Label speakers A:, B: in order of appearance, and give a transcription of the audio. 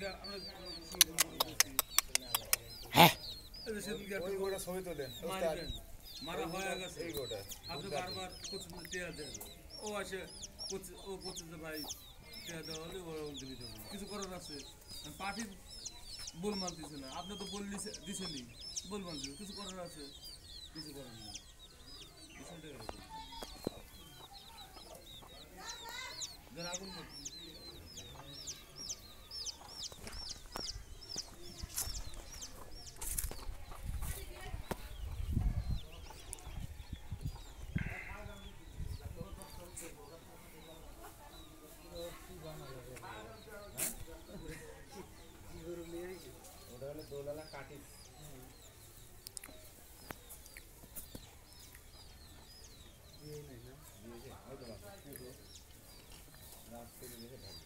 A: আপনি হ্যাঁ। ও আসে কিছু করার আছে পার্টির বল মানতেছে না আপনি তো বল দিছেনি বল মানছে কিছু করার আছে কিছু করার না আগুন
B: डोला काटी ये नहीं ना ये जो रास्ते में